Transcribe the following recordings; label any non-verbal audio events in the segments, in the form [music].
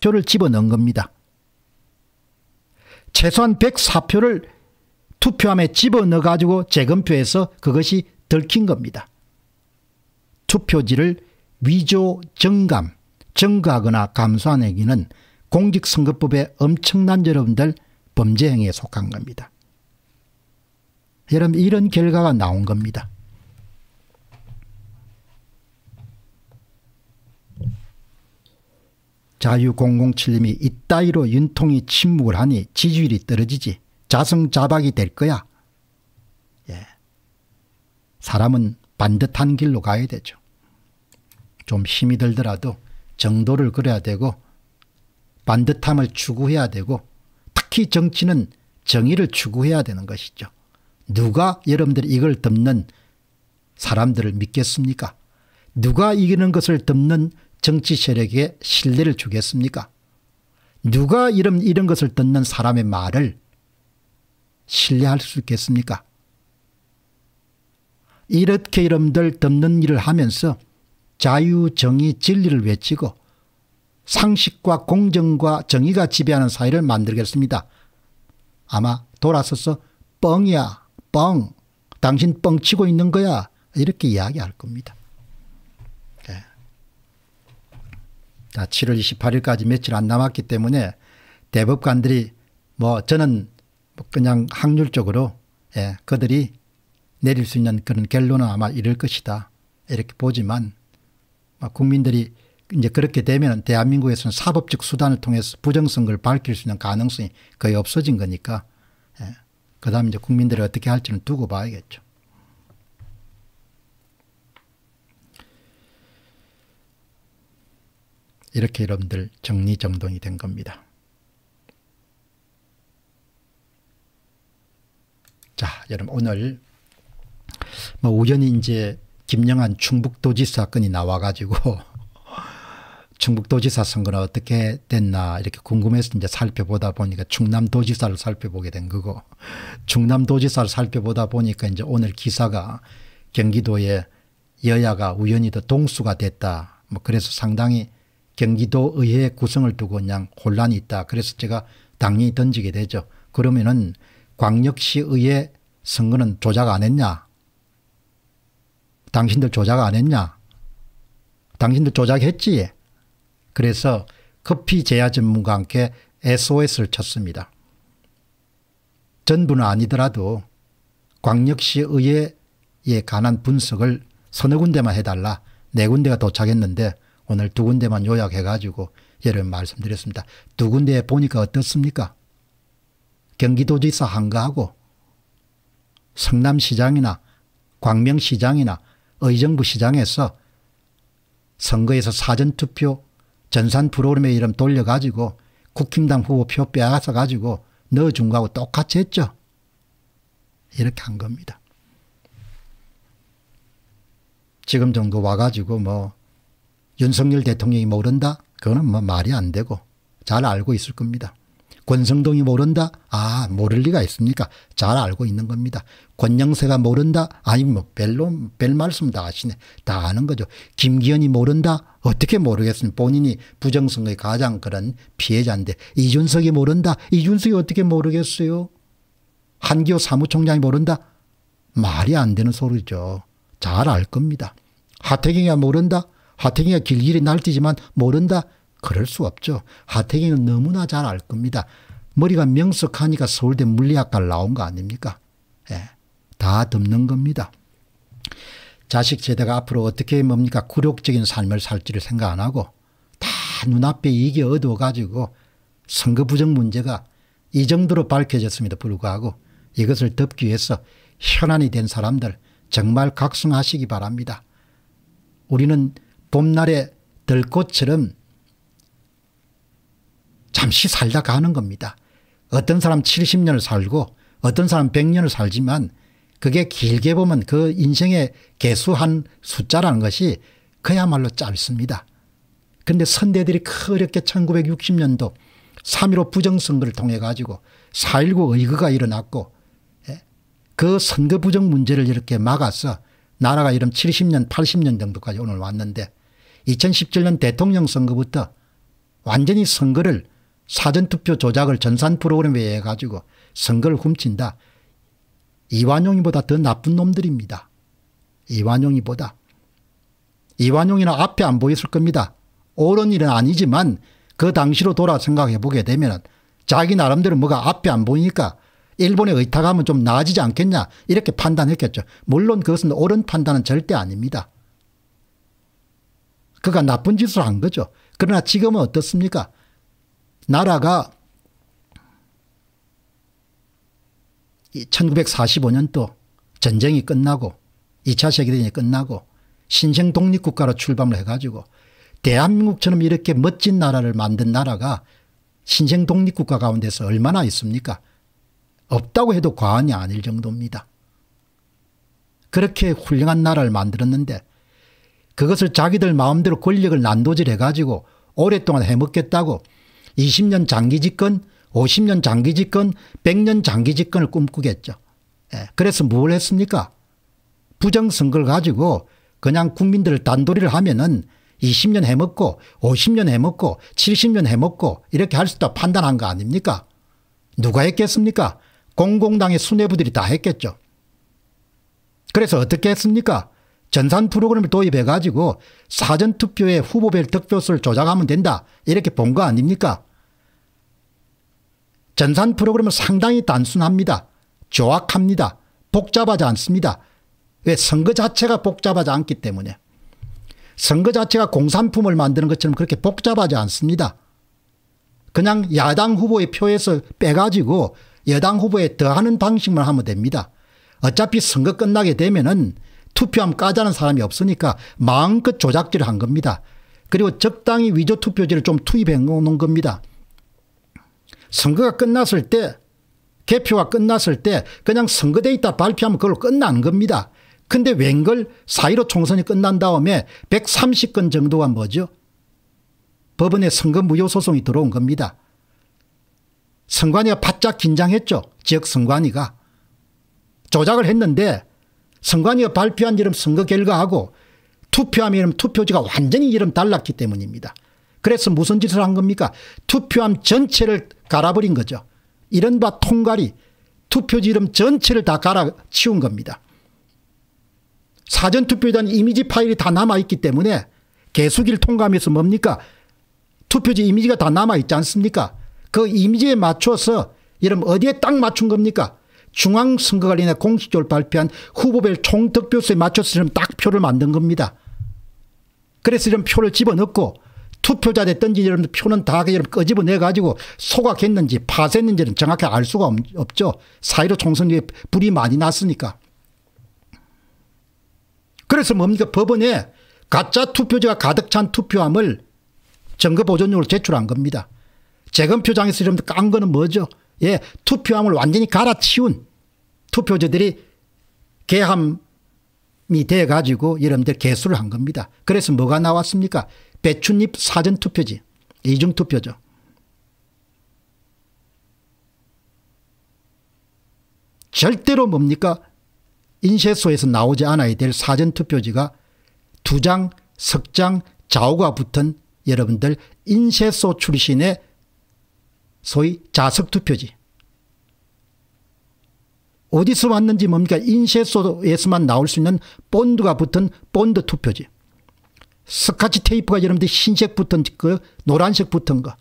표를 집어넣은 겁니다. 최소한 104표를 투표함에 집어넣어 가지고 재검표해서 그것이 들킨 겁니다. 투표지를 위조 정감, 정가하거나 감수한 행위는 공직선거법의 엄청난 여러분들 범죄 행위에 속한 겁니다. 여러분 이런 결과가 나온 겁니다. 자유007님이 이따위로 윤통이 침묵을 하니 지지율이 떨어지지 자승자박이 될 거야. 예. 사람은 반듯한 길로 가야 되죠. 좀 힘이 들더라도 정도를 그려야 되고 반듯함을 추구해야 되고 특히 정치는 정의를 추구해야 되는 것이죠. 누가 여러분들이 이걸 덮는 사람들을 믿겠습니까? 누가 이기는 것을 덮는 정치 세력에 신뢰를 주겠습니까? 누가 이런, 이런 것을 듣는 사람의 말을 신뢰할 수 있겠습니까? 이렇게 이름들 듣는 일을 하면서 자유, 정의, 진리를 외치고 상식과 공정과 정의가 지배하는 사회를 만들겠습니다. 아마 돌아서서 뻥이야 뻥 당신 뻥치고 있는 거야 이렇게 이야기할 겁니다. 7월 28일까지 며칠 안 남았기 때문에 대법관들이 뭐 저는 뭐 그냥 확률적으로 예, 그들이 내릴 수 있는 그런 결론은 아마 이럴 것이다. 이렇게 보지만 뭐 국민들이 이제 그렇게 되면 대한민국에서는 사법적 수단을 통해서 부정선거를 밝힐 수 있는 가능성이 거의 없어진 거니까 예. 그 다음에 이제 국민들이 어떻게 할지는 두고 봐야겠죠. 이렇게 여러분들 정리정돈이 된 겁니다. 자, 여러분 오늘 뭐 우연히 이제 김영한 충북도지사 건이 나와가지고 [laughs] 충북도지사 선거는 어떻게 됐나 이렇게 궁금해서 이제 살펴보다 보니까 충남도지사를 살펴보게 된 거고 충남도지사를 살펴보다 보니까 이제 오늘 기사가 경기도에 여야가 우연히도 동수가 됐다. 뭐 그래서 상당히 경기도의회 구성을 두고 그냥 혼란이 있다. 그래서 제가 당연히 던지게 되죠. 그러면은 광역시의회 선거는 조작 안 했냐? 당신들 조작 안 했냐? 당신들 조작했지? 그래서 커피 제야 전문가 함께 SOS를 쳤습니다. 전부는 아니더라도 광역시의회에 관한 분석을 서너 군데만 해달라. 네 군데가 도착했는데 오늘 두 군데만 요약해가지고 예를 말씀드렸습니다. 두 군데 보니까 어떻습니까? 경기도지사 한가하고 성남시장이나 광명시장이나 의정부시장에서 선거에서 사전투표 전산 프로그램의 이름 돌려가지고 국힘당 후보표 빼앗아가지고 넣어준 거하고 똑같이 했죠. 이렇게 한 겁니다. 지금 정도 와가지고 뭐 윤석열 대통령이 모른다? 그거는 뭐 말이 안 되고 잘 알고 있을 겁니다. 권성동이 모른다? 아, 모를 리가 있습니까? 잘 알고 있는 겁니다. 권영세가 모른다? 아니, 뭐, 별로, 별 말씀 다 아시네. 다 아는 거죠. 김기현이 모른다? 어떻게 모르겠습니 본인이 부정선거의 가장 그런 피해자인데, 이준석이 모른다? 이준석이 어떻게 모르겠어요? 한기호 사무총장이 모른다? 말이 안 되는 소리죠. 잘 알 겁니다. 하태경이가 모른다? 하태경이가 길길이 날뛰지만 모른다? 그럴 수 없죠. 하태경이 너무나 잘 알 겁니다. 머리가 명석하니까 서울대 물리학과 를 나온 거 아닙니까? 예. 다 덮는 겁니다. 자식 제대가 앞으로 어떻게 뭡니까? 굴욕적인 삶을 살지를 생각 안 하고 다 눈앞에 이게 어두워가지고 선거 부정 문제가 이 정도로 밝혀졌음에도 불구하고 이것을 덮기 위해서 현안이 된 사람들 정말 각성하시기 바랍니다. 우리는 봄날의 들꽃처럼 잠시 살다 가는 겁니다. 어떤 사람 70년을 살고 어떤 사람 100년을 살지만 그게 길게 보면 그 인생의 개수한 숫자라는 것이 그야말로 짧습니다. 그런데 선대들이 그렇게 1960년도 3.15 부정선거를 통해 가지고 4.19 의거가 일어났고 예, 그 선거 부정 문제를 이렇게 막아서 나라가 이런 70년 80년 정도까지 오늘 왔는데 2017년 대통령 선거부터 완전히 선거를 사전투표 조작을 전산 프로그램에 해 가지고 선거를 훔친다. 이완용이보다 더 나쁜 놈들입니다. 이완용이보다. 이완용이는 앞에 안 보였을 겁니다. 옳은 일은 아니지만 그 당시로 돌아 생각해 보게 되면 자기 나름대로 뭐가 앞에 안 보이니까 일본에 의탁하면 좀 나아지지 않겠냐 이렇게 판단했겠죠. 물론 그것은 옳은 판단은 절대 아닙니다. 그가 나쁜 짓을 한 거죠. 그러나 지금은 어떻습니까? 나라가 1945년도 전쟁이 끝나고 2차 세계대전이 끝나고 신생 독립국가로 출범을 해가지고 대한민국처럼 이렇게 멋진 나라를 만든 나라가 신생 독립국가 가운데서 얼마나 있습니까? 없다고 해도 과언이 아닐 정도입니다. 그렇게 훌륭한 나라를 만들었는데 그것을 자기들 마음대로 권력을 난도질해 가지고 오랫동안 해먹겠다고 20년 장기 집권 50년 장기 집권 100년 장기 집권을 꿈꾸겠죠. 예. 그래서 뭘 했습니까 부정선거를 가지고 그냥 국민들을 단도리를 하면은 20년 해먹고 50년 해먹고 70년 해먹고 이렇게 할 수 있다고 판단한 거 아닙니까 누가 했겠습니까 공공당의 수뇌부들이 다 했겠죠. 그래서 어떻게 했습니까 전산 프로그램을 도입해 가지고 사전투표에 후보별 득표수를 조작하면 된다 이렇게 본 거 아닙니까 전산 프로그램은 상당히 단순합니다. 조악합니다. 복잡하지 않습니다. 왜 선거 자체가 복잡하지 않기 때문에 선거 자체가 공산품을 만드는 것처럼 그렇게 복잡하지 않습니다. 그냥 야당 후보의 표에서 빼가지고 여당 후보에 더하는 방식만 하면 됩니다. 어차피 선거 끝나게 되면은 투표함 까자는 사람이 없으니까 마음껏 조작질을 한 겁니다. 그리고 적당히 위조 투표지를 좀 투입해 놓은 겁니다. 선거가 끝났을 때 개표가 끝났을 때 그냥 선거돼 있다 발표하면 그걸로 끝난 겁니다. 근데 웬걸 사1로 총선이 끝난 다음에 130건 정도가 뭐죠? 법원에 선거 무효 소송이 들어온 겁니다. 선관위가 바짝 긴장했죠. 지역 선관위가. 조작을 했는데 선관위가 발표한 이름 선거 결과하고 투표함 이름 투표지가 완전히 이름 달랐기 때문입니다. 그래서 무슨 짓을 한 겁니까? 투표함 전체를 갈아버린 거죠. 이른바 통갈이 투표지 이름 전체를 다 갈아치운 겁니다. 사전투표단 이미지 파일이 다 남아있기 때문에 개수기를 통과하면서 뭡니까? 투표지 이미지가 다 남아있지 않습니까? 그 이미지에 맞춰서 이름 어디에 딱 맞춘 겁니까? 중앙선거관리위원회 공식적으로 발표한 후보별 총득표수에 맞춰서 지금 딱 표를 만든 겁니다. 그래서 이런 표를 집어넣고 투표자에 던진 여러분 표는 다 여러분 꺼집어내가지고 소각했는지 파쇄했는지는 정확히 알 수가 없죠. 사이로 총선에 불이 많이 났으니까. 그래서 뭡니까 법원에 가짜 투표자가 가득 찬 투표함을 증거보존용으로 제출한 겁니다. 재검표장에서 이러면 깐 거는 뭐죠? 예, 투표함을 완전히 갈아치운 투표자들이 개함이 돼가지고 여러분들 개수를 한 겁니다. 그래서 뭐가 나왔습니까? 배춧잎 사전투표지. 이중투표죠. 절대로 뭡니까? 인쇄소에서 나오지 않아야 될 사전투표지가 두 장, 석 장, 좌우가 붙은 여러분들 인쇄소 출신의 소위 자석투표지. 어디서 왔는지 뭡니까? 인쇄소에서만 나올 수 있는 본드가 붙은 본드 투표지. 스카치 테이프가 여러분들 흰색 붙은 그 노란색 붙은 거.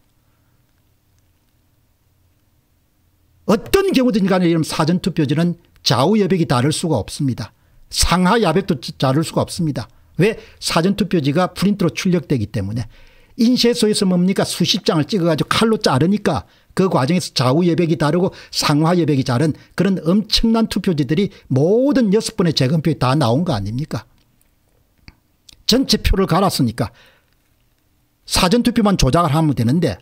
어떤 경우든 간에 이런 사전투표지는 좌우 여백이 다를 수가 없습니다. 상하 야백도 자를 수가 없습니다. 왜? 사전투표지가 프린트로 출력되기 때문에 인쇄소에서 뭡니까 수십 장을 찍어가지고 칼로 자르니까 그 과정에서 좌우 예백이 다르고 상하 예백이 다른 그런 엄청난 투표지들이 모든 여섯 번의 재검표에 다 나온 거 아닙니까? 전체 표를 갈았으니까 사전투표만 조작을 하면 되는데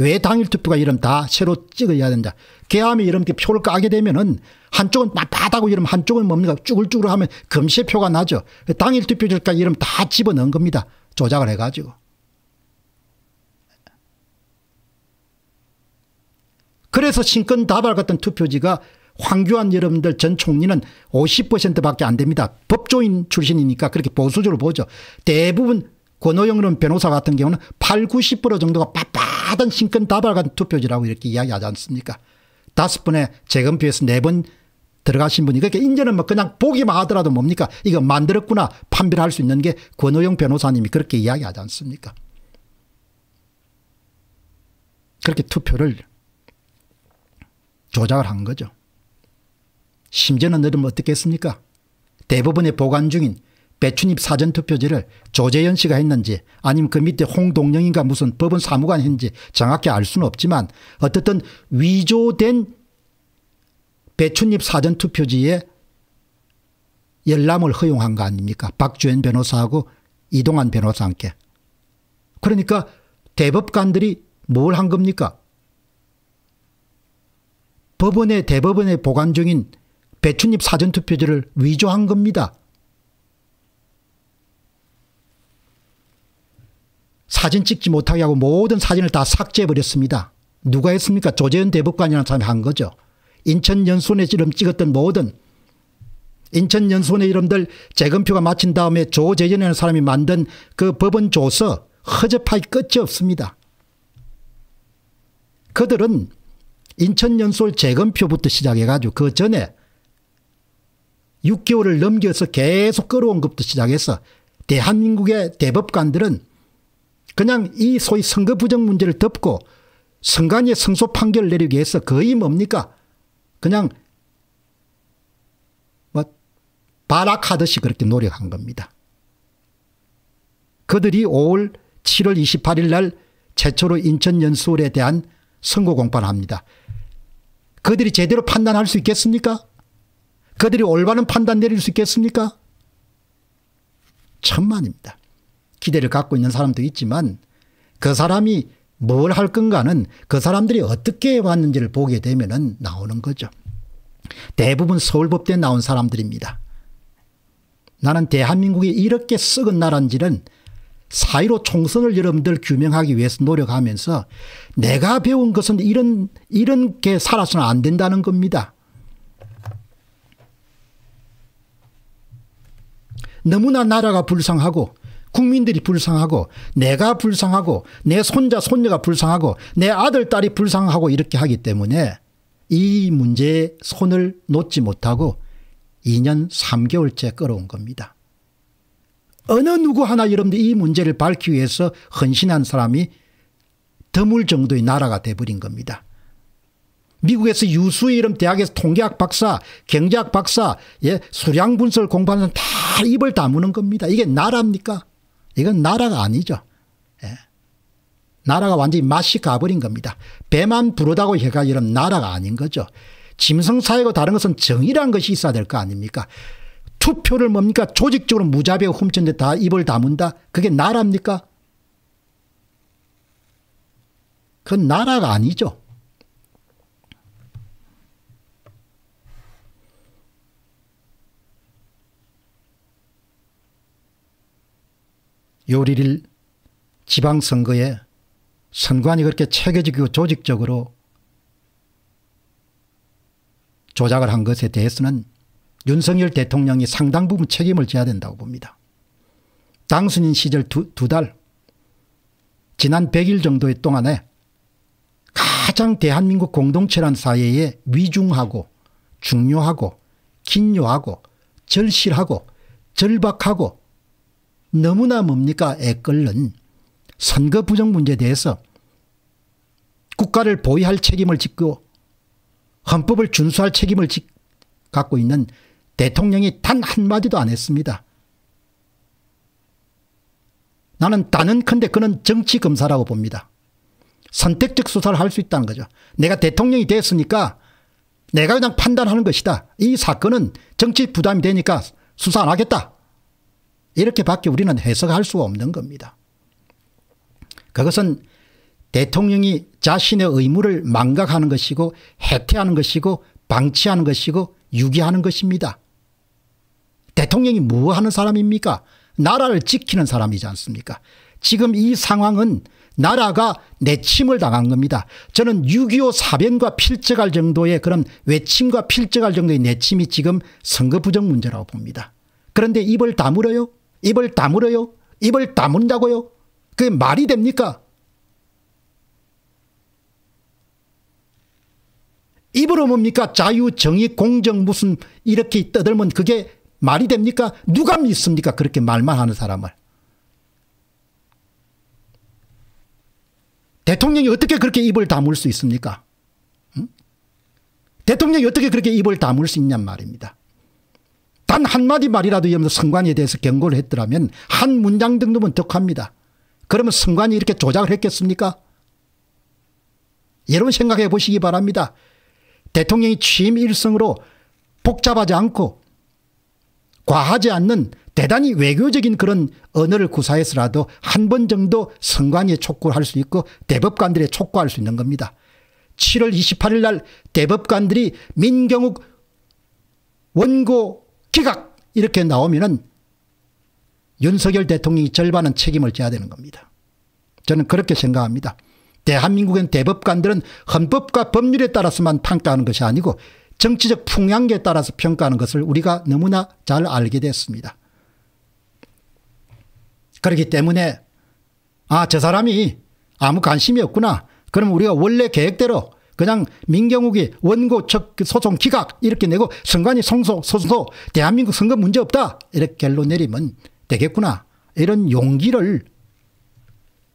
왜 당일투표가 이름 다 새로 찍어야 된다. 개함이 이렇게 표를 까게 되면은 한쪽은 빳빳하고 이름 한쪽은 뭡니까 쭈글쭈글 하면 금시 표가 나죠. 당일투표니까 이름 다 집어넣은 겁니다. 조작을 해가지고. 그래서 신권 다발 같은 투표지가 황교안 여러분들 전 총리는 50%밖에 안 됩니다. 법조인 출신이니까 그렇게 보수적으로 보죠. 대부분 권오영은 변호사 같은 경우는 8, 90% 정도가 빳빳한 신권 다발 같은 투표지라고 이렇게 이야기하지 않습니까? 다섯 번에 재검표에서 네 번 들어가신 분이 그러니까 이제는 뭐 그냥 보기만 하더라도 뭡니까? 이거 만들었구나 판별 할수 있는 게 권오영 변호사님이 그렇게 이야기하지 않습니까? 그렇게 투표를 조작을 한 거죠. 심지어는 여러분 어떻게 했습니까? 대부분의 보관 중인 배춘입 사전투표제를 조재현 씨가 했는지 아니면 그 밑에 홍동영인가 무슨 법원 사무관 했는지 정확히 알 수는 없지만 어떻든 위조된 배춘입 사전투표지에 열람을 허용한 거 아닙니까? 박주현 변호사하고 이동환 변호사한테. 그러니까 대법관들이 뭘 한 겁니까? 법원의 대법원에 보관 중인 배춘입 사전투표지를 위조한 겁니다. 사진 찍지 못하게 하고 모든 사진을 다 삭제해버렸습니다. 누가 했습니까? 조재현 대법관이라는 사람이 한 거죠. 인천 연수원의 이름 찍었던 모든 인천 연수원의 이름들 재검표가 마친 다음에 조재현이라는 사람이 만든 그 법원 조서 허접할 끝이 없습니다. 그들은 인천연솔 재건표부터 시작해가지고 그 전에 6개월을 넘겨서 계속 끌어온 것부터 시작해서 대한민국의 대법관들은 그냥 이 소위 선거 부정 문제를 덮고 선관위의 승소 판결을 내리기 위해서 거의 뭡니까? 그냥 뭐 발악하듯이 그렇게 노력한 겁니다. 그들이 5월 7월 28일 날 최초로 인천 연수홀에 대한 선거 공판을 합니다. 그들이 제대로 판단할 수 있겠습니까? 그들이 올바른 판단 내릴 수 있겠습니까? 천만입니다. 기대를 갖고 있는 사람도 있지만 그 사람이 뭘 할 건가는 그 사람들이 어떻게 왔는지를 보게 되면 나오는 거죠. 대부분 서울법대 나온 사람들입니다. 나는 대한민국이 이렇게 썩은 나라인지는 사이로 총선을 여러분들 규명하기 위해서 노력하면서 내가 배운 것은 이런, 이런 게 살아서는 안 된다는 겁니다. 너무나 나라가 불쌍하고 국민들이 불쌍하고 내가 불쌍하고 내 손자 손녀가 불쌍하고 내 아들 딸이 불쌍하고 이렇게 하기 때문에 이 문제에 손을 놓지 못하고 2년 3개월째 끌어온 겁니다. 어느 누구 하나 여러분들 이 문제를 밝기 위해서 헌신한 사람이 드물 정도의 나라가 돼버린 겁니다. 미국에서 유수의 이름 대학에서 통계학 박사, 경제학 박사, 예, 수량 분석을 공부하는 다 입을 다무는 겁니다. 이게 나라입니까? 이건 나라가 아니죠. 예. 나라가 완전히 맛이 가버린 겁니다. 배만 부르다고 해가 이런 나라가 아닌 거죠. 짐승 사회고 다른 것은 정의란 것이 있어야 될 거 아닙니까? 투표를 뭡니까 조직적으로 무자비하고 훔쳤는데 다 입을 다문다. 그게 나라입니까? 그건 나라가 아니죠. 요리를 지방선거에 선관이 그렇게 체계적이고 조직적으로 조작을 한 것에 대해서는 윤석열 대통령이 상당 부분 책임을 져야 된다고 봅니다. 당순인 시절 두, 두 달, 지난 100일 정도의 동안에 가장 대한민국 공동체란 사회에 위중하고 중요하고 긴요하고 절실하고 절박하고 너무나 뭡니까 애끓는 선거 부정 문제에 대해서 국가를 보위할 책임을 짓고 헌법을 준수할 책임을 갖고 있는 대통령이 단 한마디도 안 했습니다. 나는 다는 큰데 그는 정치검사라고 봅니다. 선택적 수사를 할 수 있다는 거죠. 내가 대통령이 됐으니까 내가 그냥 판단하는 것이다. 이 사건은 정치 부담이 되니까 수사 안 하겠다. 이렇게밖에 우리는 해석할 수가 없는 겁니다. 그것은 대통령이 자신의 의무를 망각하는 것이고 해태하는 것이고 방치하는 것이고 유기하는 것입니다. 대통령이 뭐 하는 사람입니까? 나라를 지키는 사람이지 않습니까? 지금 이 상황은 나라가 내침을 당한 겁니다. 저는 6.25 사변과 필적할 정도의 그런 외침과 필적할 정도의 내침이 지금 선거 부정 문제라고 봅니다. 그런데 입을 다물어요? 입을 다물어요? 입을 다문다고요? 그게 말이 됩니까? 입으로 뭡니까? 자유, 정의, 공정 무슨 이렇게 떠들면 그게 말이 됩니까? 누가 믿습니까? 그렇게 말만 하는 사람을. 대통령이 어떻게 그렇게 입을 다물 수 있습니까? 응? 대통령이 어떻게 그렇게 입을 다물 수 있냔 말입니다. 단 한마디 말이라도 이러면서 선관위에 대해서 경고를 했더라면 한 문장 등도면 덕합니다. 그러면 선관이 이렇게 조작을 했겠습니까? 여러분 생각해 보시기 바랍니다. 대통령이 취임 일성으로 복잡하지 않고 과하지 않는 대단히 외교적인 그런 언어를 구사해서라도 한 번 정도 선관위에 촉구할 수 있고 대법관들에 촉구할 수 있는 겁니다. 7월 28일 날 대법관들이 민경욱 원고 기각 이렇게 나오면은 윤석열 대통령이 절반은 책임을 져야 되는 겁니다. 저는 그렇게 생각합니다. 대한민국의 대법관들은 헌법과 법률에 따라서만 평가하는 것이 아니고 정치적 풍향에 따라서 평가하는 것을 우리가 너무나 잘 알게 됐습니다. 그렇기 때문에 아, 저 사람이 아무 관심이 없구나. 그럼 우리가 원래 계획대로 그냥 민경욱이 원고 측 그 소송 기각 이렇게 내고 선관위 송소 소송 대한민국 선거 문제 없다 이렇게 결론 내리면 되겠구나 이런 용기를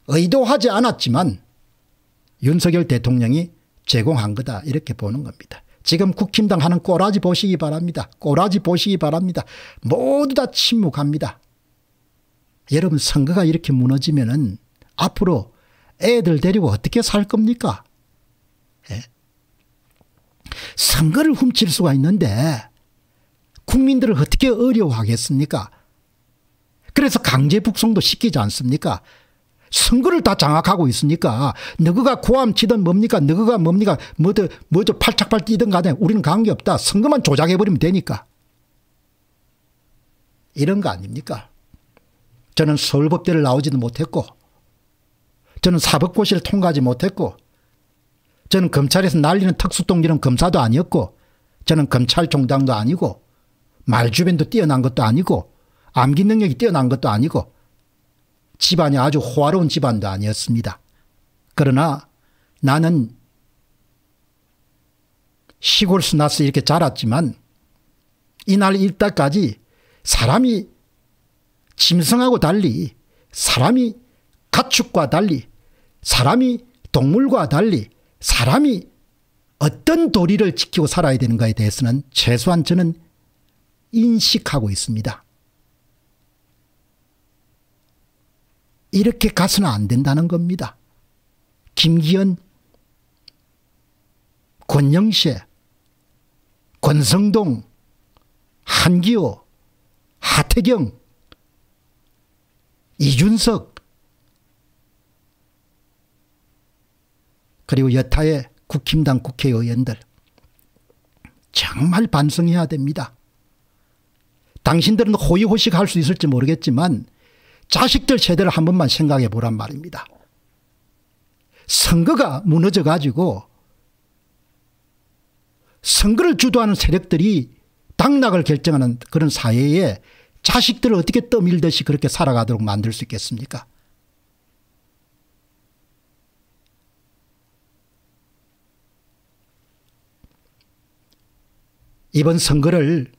의도하지 않았지만 윤석열 대통령이 제공한 거다 이렇게 보는 겁니다. 지금 국힘당 하는 꼬라지 보시기 바랍니다. 꼬라지 보시기 바랍니다. 모두 다 침묵합니다. 여러분 선거가 이렇게 무너지면은 앞으로 애들 데리고 어떻게 살 겁니까? 예? 선거를 훔칠 수가 있는데 국민들을 어떻게 어려워하겠습니까? 그래서 강제 북송도 시키지 않습니까? 선거를 다 장악하고 있으니까 너그가 고함치든 뭡니까 너그가 뭡니까 뭐든 뭐든 팔짝팔 뛰든 간에 우리는 관계없다. 선거만 조작해버리면 되니까. 이런 거 아닙니까? 저는 서울법대를 나오지도 못했고 저는 사법고시를 통과하지 못했고 저는 검찰에서 날리는 특수통지는 검사도 아니었고 저는 검찰총장도 아니고 말주변도 뛰어난 것도 아니고 암기 능력이 뛰어난 것도 아니고 집안이 아주 호화로운 집안도 아니었습니다. 그러나 나는 시골수 나서 이렇게 자랐지만 이날 일다까지 사람이 짐승하고 달리 사람이 가축과 달리 사람이 동물과 달리 사람이 어떤 도리를 지키고 살아야 되는가에 대해서는 최소한 저는 인식하고 있습니다. 이렇게 가서는 안 된다는 겁니다. 김기현, 권영세, 권성동, 한기호, 하태경, 이준석 그리고 여타의 국힘당 국회의원들 정말 반성해야 됩니다. 당신들은 호의호식할 수 있을지 모르겠지만 자식들 세대를 한 번만 생각해 보란 말입니다. 선거가 무너져 가지고 선거를 주도하는 세력들이 당락을 결정하는 그런 사회에 자식들을 어떻게 떠밀듯이 그렇게 살아가도록 만들 수 있겠습니까? 이번 선거를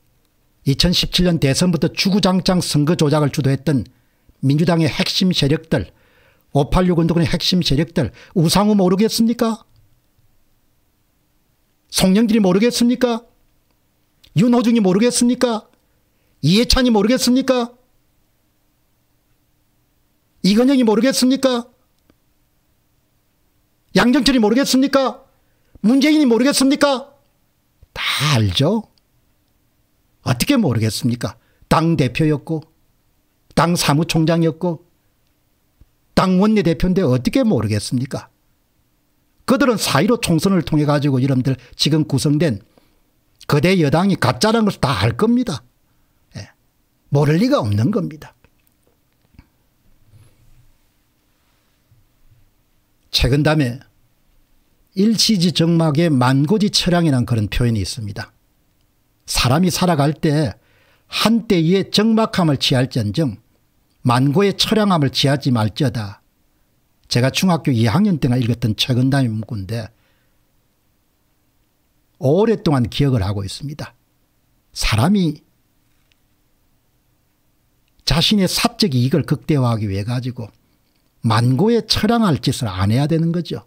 2017년 대선부터 주구장창 선거 조작을 주도했던 민주당의 핵심 세력들 586 운동의 핵심 세력들 우상우 모르겠습니까? 송영길이 모르겠습니까? 윤호중이 모르겠습니까? 이해찬이 모르겠습니까? 이건영이 모르겠습니까? 양정철이 모르겠습니까? 문재인이 모르겠습니까? 다 알죠? 어떻게 모르겠습니까? 당대표였고 당 사무총장이었고 당 원내대표인데 어떻게 모르겠습니까? 그들은 사1로 총선을 통해 가지고 여러분들 지금 구성된 거대 여당이 가짜라는 것을 다 알 겁니다. 예. 모를 리가 없는 겁니다. 최근 다음에 일시지 정막에 만고지 철량이란 그런 표현이 있습니다. 사람이 살아갈 때 한때의 정막함을 취할지언정 만고의 처량함을 지하지 말지다 제가 중학교 2학년 때나 읽었던 최근담의 문구인데 오랫동안 기억을 하고 있습니다. 사람이 자신의 사적 이익을 극대화하기 위해 가지고 만고의 처량할 짓을 안 해야 되는 거죠.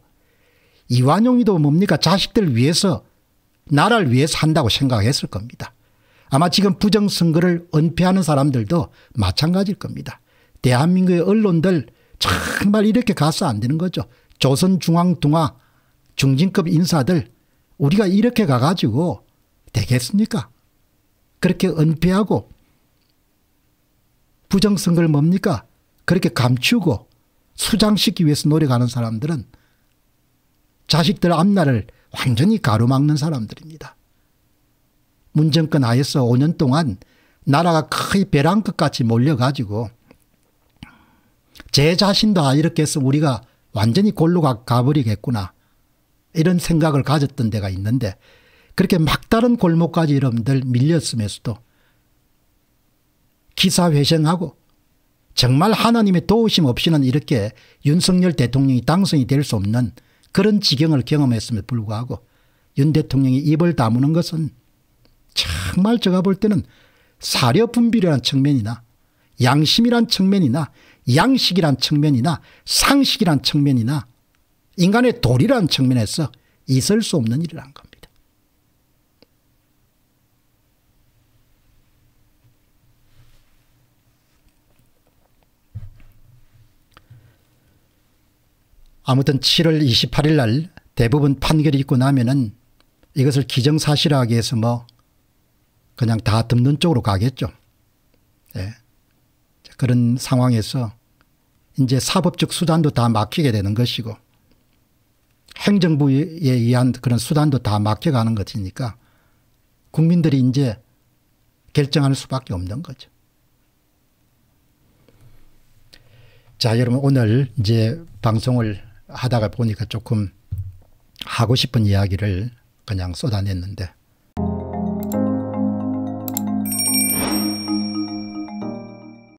이완용이도 뭡니까 자식들 위해서 나라를 위해서 한다고 생각했을 겁니다. 아마 지금 부정선거를 은폐하는 사람들도 마찬가지일 겁니다. 대한민국의 언론들 정말 이렇게 가서 안 되는 거죠. 조선중앙동화 중진급 인사들 우리가 이렇게 가가지고 되겠습니까? 그렇게 은폐하고 부정선거를 뭡니까? 그렇게 감추고 수장시키기 위해서 노력하는 사람들은 자식들 앞날을 완전히 가로막는 사람들입니다. 문정권 하에서 5년 동안 나라가 거의 벼랑 끝같이 몰려가지고 제 자신도 아, 이렇게 해서 우리가 완전히 골로 가버리겠구나. 이런 생각을 가졌던 데가 있는데 그렇게 막다른 골목까지 여러분들 밀렸음에서도 기사회생하고 정말 하나님의 도우심 없이는 이렇게 윤석열 대통령이 당선이 될 수 없는 그런 지경을 경험했음에 불구하고 윤 대통령이 입을 다무는 것은 정말 제가 볼 때는 사려 분비라는 측면이나 양심이란 측면이나 양식이란 측면이나 상식이란 측면이나 인간의 도리란 측면에서 있을 수 없는 일이란 겁니다. 아무튼 7월 28일 날 대부분 판결이 있고 나면은 이것을 기정사실화하기 위해서 뭐 그냥 다듣는 쪽으로 가겠죠. 예. 그런 상황에서 이제 사법적 수단도 다 막히게 되는 것이고 행정부에 의한 그런 수단도 다 막혀가는 것이니까 국민들이 이제 결정할 수밖에 없는 거죠. 자, 여러분 오늘 이제 방송을 하다가 보니까 조금 하고 싶은 이야기를 그냥 쏟아냈는데